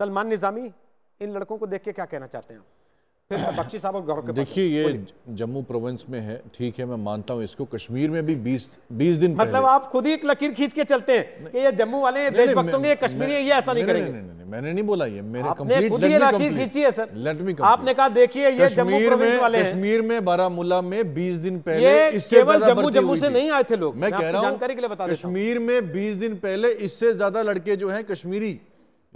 सलमान निजामी इन लड़कों को देख के क्या कहना चाहते हैं बख्शी साहब और देखिए ये जम्मू प्रोविंस में है ठीक है मैं मानता हूँ इसको कश्मीर में भी 20 20 दिन मतलब आप खुद ही एक लकीर खींच के चलते हैं कि ये जम्मू वाले देशभक्त होंगे कश्मीरी ये ऐसा नहीं करेंगे मैंने नहीं बोला ये मेरे कंप्लीट खुद लकीर खींची है सर लेट मी आपने कहा देखिए ये जम्मू में वाले कश्मीर में बारामूला में बीस दिन पहले केवल जम्मू जम्मू से नहीं आए थे लोग मैं कह रहा हूँ जानकारी के लिए बता कश्मीर में बीस दिन पहले इससे ज्यादा लड़के जो है कश्मीरी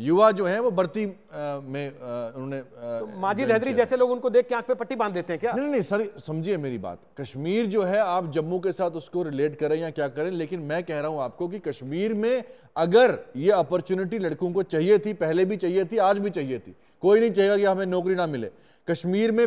युवा जो है वो बर्ती में उन्होंने तो माजिद हैदरी जैसे लोग उनको देख के आंख पे पट्टी बांध देते हैं क्या नहीं नहीं सर समझिए मेरी बात कश्मीर जो है आप जम्मू के साथ उसको रिलेट करें या क्या करें लेकिन मैं कह रहा हूं आपको कि कश्मीर में अगर ये अपॉर्चुनिटी लड़कों को चाहिए थी पहले भी चाहिए थी आज भी चाहिए थी कोई नहीं चाहेगा कि हमें नौकरी ना मिले कश्मीर में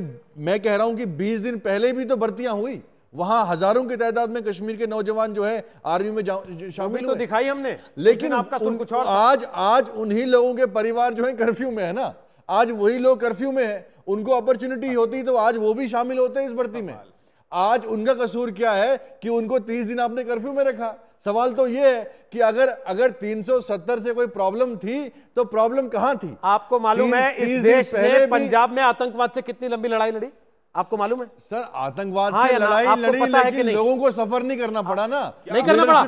मैं कह रहा हूं कि बीस दिन पहले भी तो भर्तियां हुई वहां हजारों की तादाद में कश्मीर के नौजवान जो है आर्मी में शामिल तो दिखाई हमने लेकिन आपका सुन कुछ और आज आज उन्हीं लोगों के परिवार जो है कर्फ्यू में है ना आज वही लोग कर्फ्यू में है उनको अपॉर्चुनिटी होती तो आज वो भी शामिल होते हैं इस भर्ती में आज उनका कसूर क्या है कि उनको तीस दिन आपने कर्फ्यू में रखा सवाल तो ये है कि अगर अगर 370 से कोई प्रॉब्लम थी तो प्रॉब्लम कहां थी आपको मालूम है इस देश ने पंजाब में आतंकवाद से कितनी लंबी लड़ाई लड़ी आपको मालूम है सर आतंकवाद हाँ से लड़ाई लड़ी लेकिन लोगों को सफर नहीं करना पड़ा ना नहीं करना पड़ा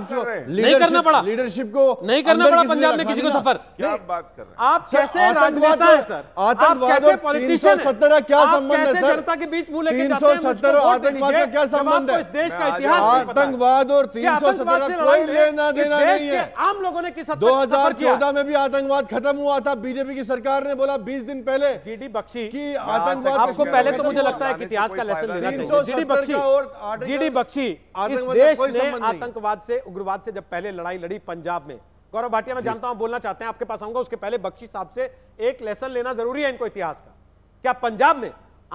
नहीं करना पड़ा लीडरशिप को नहीं करना पड़ा पंजाब में किसी को सफर बात कर रहे हैं आप कैसे राजनेता तो- है सर आतंकवाद कैसे पॉलिटिशियन तो सत्रह क्या संबंध है सर जनता के बीच मुंह लेके जाते हैं आतंकवाद का क्या संबंध है देश का इतिहास आतंकवाद और तीन सौ सत्रह कोई लेना देना नहीं है आम लोगों ने किस दो हजार चौदह में भी आतंकवाद खत्म हुआ था बीजेपी की सरकार ने बोला बीस दिन पहले जी डी बख्शी की आतंकवाद आपको पहले तो मुझे लगता है एक इतिहास का लेसन लेना चाहिए जीडी बख्शी जीडी बख्शी इस मतलब देश ने आतंकवाद से उग्रवाद से जब पहले लड़ाई लड़ी पंजाब में गौरव भाटिया मैं जानता हूं बोलना चाहते हैं आपके पास आऊंगा उसके पहले बख्शी साहब से एक लेसन लेना जरूरी है इनको इतिहास का क्या पंजाब में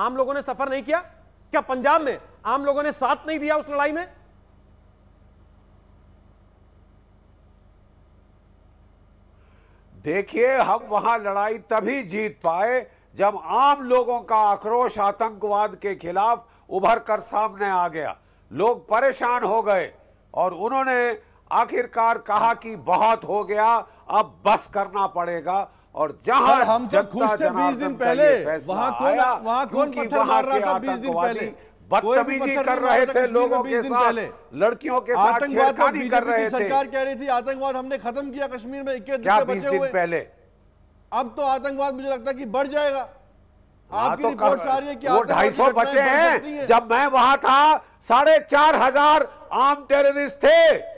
आम लोगों ने सफर नहीं किया क्या पंजाब में आम लोगों ने साथ नहीं दिया उस लड़ाई में देखिए हम वहां लड़ाई तभी जीत पाए जब आम लोगों का आक्रोश आतंकवाद के खिलाफ उभर कर सामने आ गया लोग परेशान हो गए और उन्होंने आखिरकार कहा कि बहुत हो गया अब बस करना पड़ेगा और जहां हम जब खुश थे बीस दिन पहले वहां कौन वहां कौन पत्थर मार रहा था बीस दिन पहले बदतमीजी कर रहे थे लोगों के साथ लड़कियों के साथ छेड़खानी कर रहे थे सरकार कह रही थी आतंकवाद हमने खत्म किया कश्मीर में क्या बीस दिन पहले अब तो आतंकवाद मुझे लगता है कि बढ़ जाएगा हाँ आपकी तो रिपोर्ट आ रही है कि वो ढाई सौ बचे हैं जब मैं वहां था साढ़े चार हजार आम टेररिस्ट थे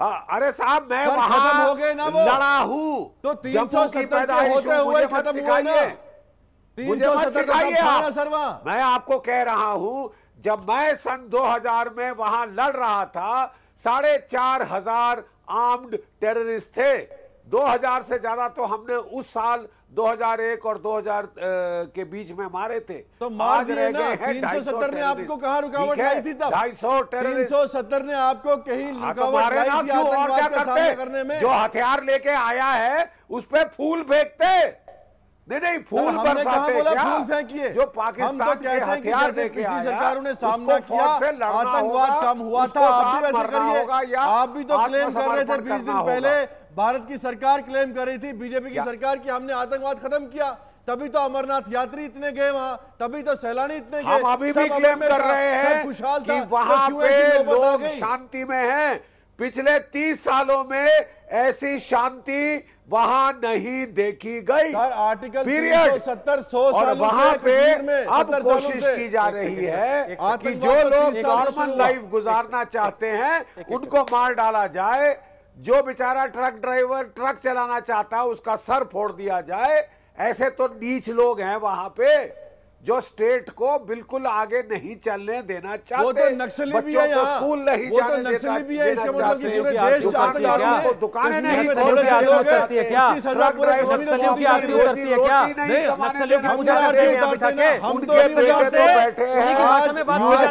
आ, अरे साहब मैं वहां हो गए ना वो लड़ा हूं तो तीन सौ पैदा होते हुए खत्म हुआ तीन सौ सत्तर सरवा मैं आपको कह रहा हूं जब मैं सन 2000 में वहां लड़ रहा था साढ़े चार हजार आर्म्ड टेररिस्ट थे 2000 से ज्यादा तो हमने उस साल 2001 और 2000 के बीच में मारे थे तो मार दिए ना तीन सौ सत्तर ने आपको कहा रुकावट आई थी तब ढाई सौ तीन सौ सत्तर ने आपको कहीं हाँ, तो रुकावट लाई थी आतंकवाद का सामना करने में जो हथियार लेके आया है उस पर फूल फेंकते नहीं नहीं तो फूल कहा बोला फूल फेंकिए जो तो पाकिस्तान तो के हथियार कि जैसे पिछली सरकारों ने सामना किया आतंकवाद कम हुआ था आप भी वैसे करिए आप भी तो क्लेम कर रहे थे बीस दिन पहले भारत की सरकार क्लेम कर रही थी बीजेपी की सरकार की हमने आतंकवाद खत्म किया तभी तो अमरनाथ यात्री इतने गए वहां तभी तो सैलानी इतने गए अभी भी क्लेम कर रहे हैं खुशहाल कि वहां तो पे लोग शांति में हैं पिछले तीस सालों में ऐसी शांति वहां नहीं देखी गई आर्टिकल पीरियड सत्तर सौ और वहां पे अब कोशिश की जा रही है कि जो तो लोग नॉर्मल लाइफ गुजारना चाहते हैं उनको मार डाला जाए जो बेचारा ट्रक ड्राइवर ट्रक चलाना चाहता है उसका सर फोड़ दिया जाए ऐसे तो नीच लोग हैं वहां पे जो स्टेट को बिल्कुल आगे नहीं चलने देना चाहते वो तो नक्सली भी है स्कूल नहीं वो तो नक्सली भी है इसका मतलब कि पूरे देश दुकानें नहीं करती है क्या नक्सलियों की आरती करती तो है क्या नक्सलियों की पूजा हम तो बात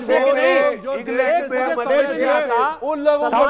में गया था उन लोगों को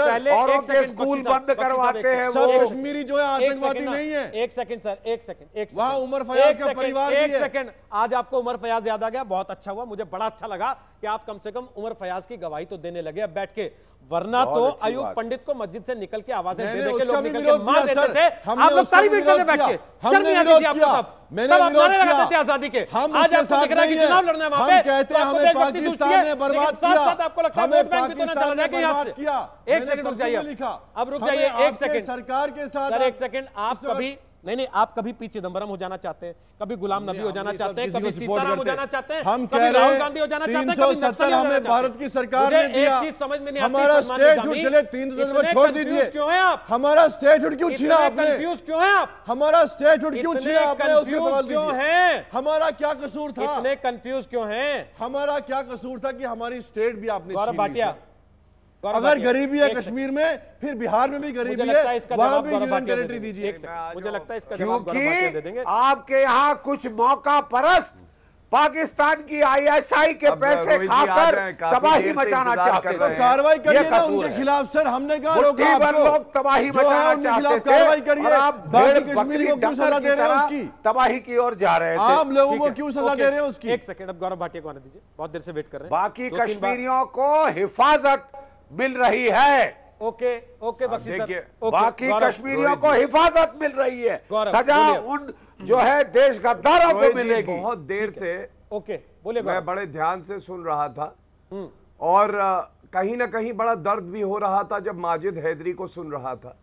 पहले एक स्कूल बंद करवाते हैं वो कश्मीरी जो है आतंकवादी नहीं है एक सेकंड सर एक सेकंड एक वहां उमर फयाज का परिवार एक सेकंड लेकिन आज आपको उमर फयाज याद आ गया बहुत अच्छा हुआ मुझे बड़ा अच्छा लगा कि आप कम से कम उमर फयाज की गवाही तो देने लगे अब बैठ के वरना तो अयुब पंडित को मस्जिद से निकल के आवाजें दे देके लोग निकल के मार देते थे आप लोग सारी पीटते थे बैठ के शर्म नहीं आती थी आपको तब मैंने आप नारे लगाते थे आजादी के हम आज आपको दिख रहा है कि चुनाव लड़ना है वहां पे कहते हैं हमें पाकिस्तान ने बर्बाद किया साथ साथ आपको लगता है वोट बैंक भी तो ना चला जाएगा यहां से एक सेकंड रुक जाइए अब रुक जाइए एक सेकंड सरकार के साथ सर एक सेकंड आप कभी नहीं नहीं आप कभी पी चिदम्बरम हो जाना चाहते हैं कभी गुलाम नबी हो जाना चाहते हैं कभी सीताराम हो जाना चाहते हैं हम कभी राहुल गांधी हो जाना चाहते हैं कभी नक्सल हमें भारत की सरकार ने दिया एक चीज समझ में नहीं आती हमारा स्टेट झूठ चले तीन सौ छोड़ दीजिए क्यों है आप हमारा स्टेट झूठ क्यों छीना आपने कंफ्यूज क्यों है आप हमारा स्टेट झूठ क्यों छीना आपने उसका सवाल क्यों है हमारा क्या कसूर था इतने कंफ्यूज क्यों है हमारा क्या कसूर था कि हमारी स्टेट भी आपने भाटिया अगर गरीबी है कश्मीर में फिर बिहार में भी गरीबी है वहां भी यूनियन टेरिटरी दीजिए मुझे लगता है इसका जवाब दे देंगे आपके यहाँ कुछ मौका परस्त पाकिस्तान की आईएसआई के पैसे खाकर तबाही मचाना चाहते हैं। कार्रवाई करिए ना उनके खिलाफ सर हमने कहा आपको तबाही मचाना चाहते कार्रवाई करिए आप बाकी कश्मीरी को क्यों सजा दे रहे हैं उसकी तबाही की ओर जा रहे हैं आप लोगों को क्यों सजा दे रहे हैं उसकी एक सेकंड अब गौरव भाटिया को आने दीजिए बहुत देर से वेट कर रहे हैं बाकी कश्मीरियों को हिफाजत मिल रही है ओके ओके बख्शी बाकी कश्मीरियों को हिफाजत मिल रही है सजा उन जो है देश गद्दारों को मिलेगी बहुत देर से ओके बोले मैं बड़े ध्यान से सुन रहा था हम्म। और कहीं ना कहीं बड़ा दर्द भी हो रहा था जब माजिद हैदरी को सुन रहा था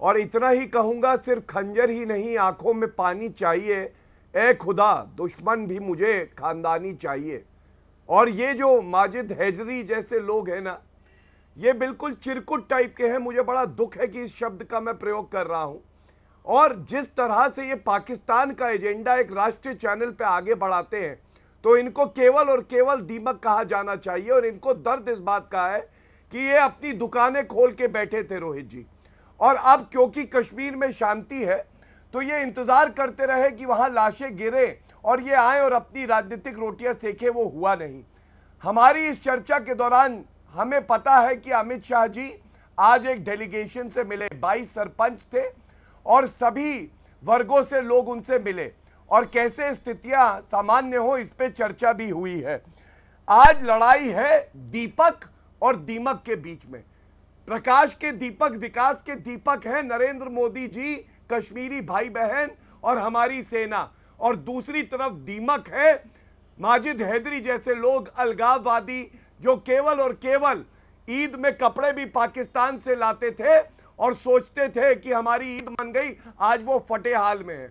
और इतना ही कहूंगा सिर्फ खंजर ही नहीं आंखों में पानी चाहिए ए खुदा दुश्मन भी मुझे खानदानी चाहिए और ये जो माजिद हैजरी जैसे लोग हैं ना ये बिल्कुल चिरकुट टाइप के हैं मुझे बड़ा दुख है कि इस शब्द का मैं प्रयोग कर रहा हूं और जिस तरह से ये पाकिस्तान का एजेंडा एक राष्ट्रीय चैनल पे आगे बढ़ाते हैं तो इनको केवल और केवल दीमक कहा जाना चाहिए और इनको दर्द इस बात का है कि ये अपनी दुकानें खोल के बैठे थे रोहित जी और अब क्योंकि कश्मीर में शांति है तो ये इंतजार करते रहे कि वहां लाशें गिरे और ये आए और अपनी राजनीतिक रोटियां सेके वो हुआ नहीं हमारी इस चर्चा के दौरान हमें पता है कि अमित शाह जी आज एक डेलीगेशन से मिले बाईस सरपंच थे और सभी वर्गों से लोग उनसे मिले और कैसे स्थितियां सामान्य हो इस पर चर्चा भी हुई है आज लड़ाई है दीपक और दीमक के बीच में प्रकाश के दीपक विकास के दीपक है नरेंद्र मोदी जी कश्मीरी भाई बहन और हमारी सेना और दूसरी तरफ दीमक है माजिद हैदरी जैसे लोग अलगाववादी जो केवल और केवल ईद में कपड़े भी पाकिस्तान से लाते थे और सोचते थे कि हमारी ईद बन गई आज वो फटे हाल में है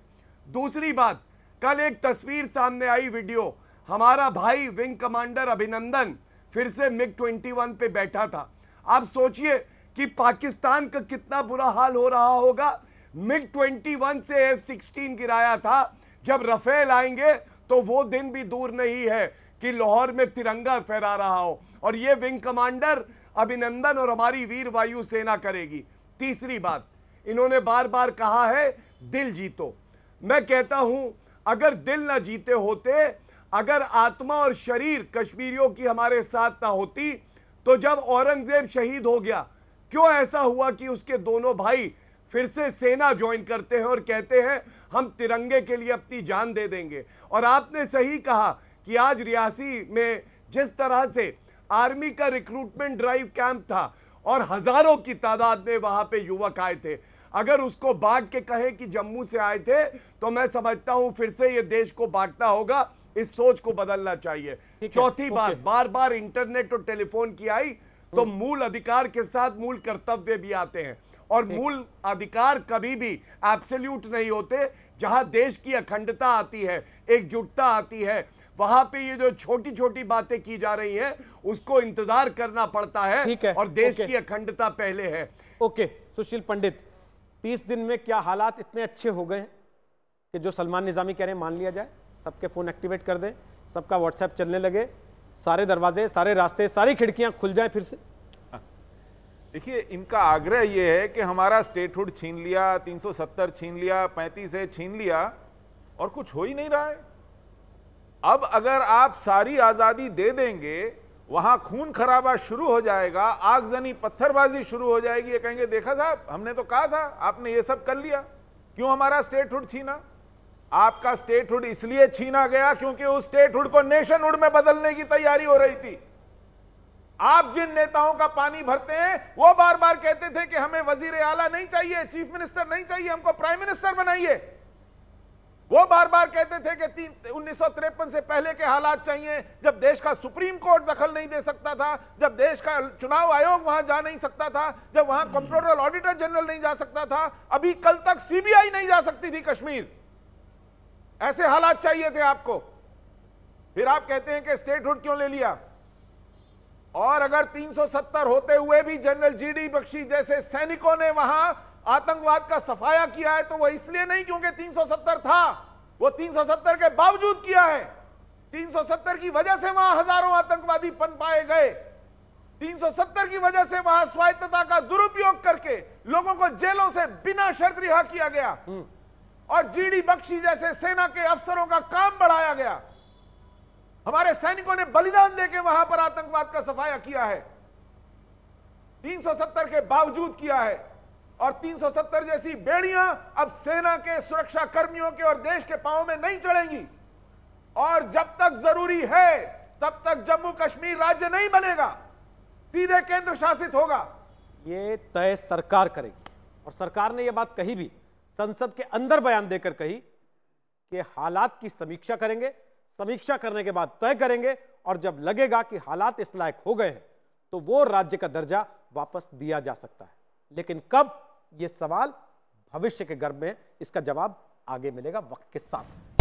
दूसरी बात कल एक तस्वीर सामने आई वीडियो हमारा भाई विंग कमांडर अभिनंदन फिर से मिग 21 पे बैठा था आप सोचिए कि पाकिस्तान का कितना बुरा हाल हो रहा होगा मिग 21 से एफ सिक्सटीन गिराया था जब रफेल आएंगे तो वो दिन भी दूर नहीं है कि लाहौर में तिरंगा फहरा रहा हो और ये विंग कमांडर अभिनंदन और हमारी वीर वायु सेना करेगी तीसरी बात इन्होंने बार बार कहा है दिल जीतो मैं कहता हूं अगर दिल ना जीते होते अगर आत्मा और शरीर कश्मीरियों की हमारे साथ ना होती तो जब औरंगजेब शहीद हो गया क्यों ऐसा हुआ कि उसके दोनों भाई फिर से सेना ज्वाइन करते हैं और कहते हैं हम तिरंगे के लिए अपनी जान दे देंगे और आपने सही कहा कि आज रियासी में जिस तरह से आर्मी का रिक्रूटमेंट ड्राइव कैंप था और हजारों की तादाद में वहां पे युवक आए थे अगर उसको बांट के कहे कि जम्मू से आए थे तो मैं समझता हूं फिर से ये देश को बांटना होगा इस सोच को बदलना चाहिए चौथी बात बार बार इंटरनेट और टेलीफोन की आई तो मूल अधिकार के साथ मूल कर्तव्य भी आते हैं और मूल अधिकार कभी भी एब्सोल्यूट नहीं होते जहां देश की अखंडता आती है एकजुटता आती है वहां पे ये जो छोटी छोटी बातें की जा रही हैं उसको इंतजार करना पड़ता है, ठीक है और देश की अखंडता पहले है ओके सुशील पंडित तीस दिन में क्या हालात इतने अच्छे हो गए कि जो सलमान निजामी कह रहे हैं मान लिया जाए सबके फोन एक्टिवेट कर दें सबका व्हाट्सएप चलने लगे सारे दरवाजे सारे रास्ते सारी खिड़कियां खुल जाए फिर से हाँ। देखिए इनका आग्रह ये है कि हमारा स्टेटहुड छीन लिया 370 छीन लिया 35 है छीन लिया और कुछ हो ही नहीं रहा है अब अगर आप सारी आज़ादी दे देंगे वहाँ खून खराबा शुरू हो जाएगा आगजनी पत्थरबाजी शुरू हो जाएगी ये कहेंगे देखा साहब हमने तो कहा था आपने ये सब कर लिया क्यों हमारा स्टेटहुड छीना आपका स्टेटहुड इसलिए छीना गया क्योंकि उस स्टेटहुड को नेशनहुड में बदलने की तैयारी हो रही थी आप जिन नेताओं का पानी भरते हैं वो बार बार कहते थे कि हमें वजीर आला नहीं चाहिए चीफ मिनिस्टर नहीं चाहिए हमको प्राइम मिनिस्टर बनाइए वो बार बार कहते थे कि सौ उन्नीस से पहले के हालात चाहिए जब देश का सुप्रीम कोर्ट दखल नहीं दे सकता था जब देश का चुनाव आयोग वहां जा नहीं सकता था जब वहां कंप्यूटर ऑडिटर जनरल नहीं जा सकता था अभी कल तक सीबीआई नहीं जा सकती थी कश्मीर ऐसे हालात चाहिए थे आपको फिर आप कहते हैं कि स्टेटहुड क्यों ले लिया और अगर 370 होते हुए भी जनरल जीडी बख्शी जैसे सैनिकों ने वहां आतंकवाद का सफाया किया है तो वो इसलिए नहीं क्योंकि 370 था वो 370 के बावजूद किया है 370 की वजह से वहां हजारों आतंकवादी पन पाए गए 370 की वजह से वहां स्वायत्तता का दुरुपयोग करके लोगों को जेलों से बिना शर्त रिहा किया गया हम्म। और जीडी बख्शी जैसे सेना के अफसरों का काम बढ़ाया गया हमारे सैनिकों ने बलिदान देके वहां पर आतंकवाद का सफाया किया है 370 के बावजूद किया है और 370 जैसी बेड़ियां अब सेना के सुरक्षा कर्मियों के और देश के पांव में नहीं चढ़ेंगी और जब तक जरूरी है तब तक जम्मू कश्मीर राज्य नहीं बनेगा सीधे केंद्र शासित होगा ये तय सरकार करेगी और सरकार ने यह बात कही भी संसद के अंदर बयान देकर कही कि हालात की समीक्षा करेंगे समीक्षा करने के बाद तय करेंगे और जब लगेगा कि हालात इस लायक हो गए हैं तो वो राज्य का दर्जा वापस दिया जा सकता है लेकिन कब ये सवाल भविष्य के गर्भ में इसका जवाब आगे मिलेगा वक्त के साथ